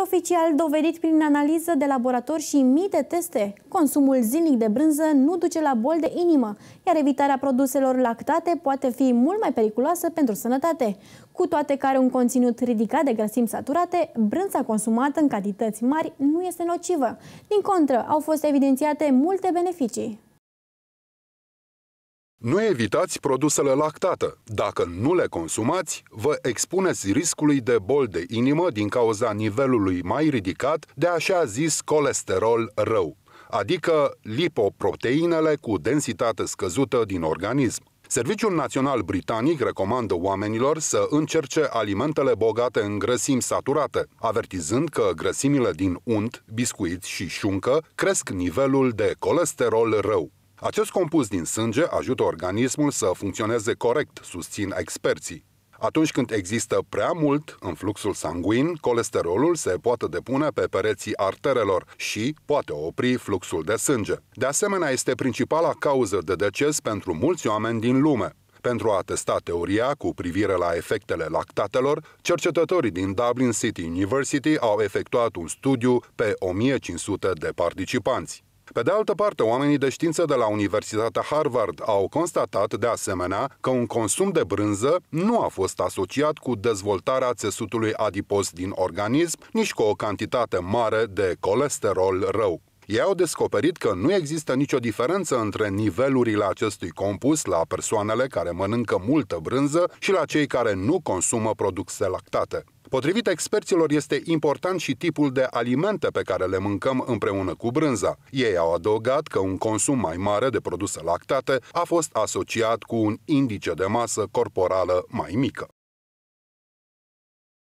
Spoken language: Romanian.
Este oficial dovedit prin analiză de laborator și mii de teste. Consumul zilnic de brânză nu duce la bol de inimă, iar evitarea produselor lactate poate fi mult mai periculoasă pentru sănătate. Cu toate că are un conținut ridicat de grăsimi saturate, brânza consumată în cantități mari nu este nocivă. Din contră, au fost evidențiate multe beneficii. Nu evitați produsele lactate, Dacă nu le consumați, vă expuneți riscului de bol de inimă din cauza nivelului mai ridicat de așa zis colesterol rău, adică lipoproteinele cu densitate scăzută din organism. Serviciul Național Britanic recomandă oamenilor să încerce alimentele bogate în grăsimi saturate, avertizând că grăsimile din unt, biscuiți și șuncă cresc nivelul de colesterol rău. Acest compus din sânge ajută organismul să funcționeze corect, susțin experții. Atunci când există prea mult în fluxul sanguin, colesterolul se poate depune pe pereții arterelor și poate opri fluxul de sânge. De asemenea, este principala cauză de deces pentru mulți oameni din lume. Pentru a testa teoria cu privire la efectele lactatelor, cercetătorii din Dublin City University au efectuat un studiu pe 1500 de participanți. Pe de altă parte, oamenii de știință de la Universitatea Harvard au constatat de asemenea că un consum de brânză nu a fost asociat cu dezvoltarea țesutului adipos din organism, nici cu o cantitate mare de colesterol rău. Ei au descoperit că nu există nicio diferență între nivelurile acestui compus la persoanele care mănâncă multă brânză și la cei care nu consumă produse lactate. Potrivit experților, este important și tipul de alimente pe care le mâncăm împreună cu brânza. Ei au adăugat că un consum mai mare de produse lactate a fost asociat cu un indice de masă corporală mai mică.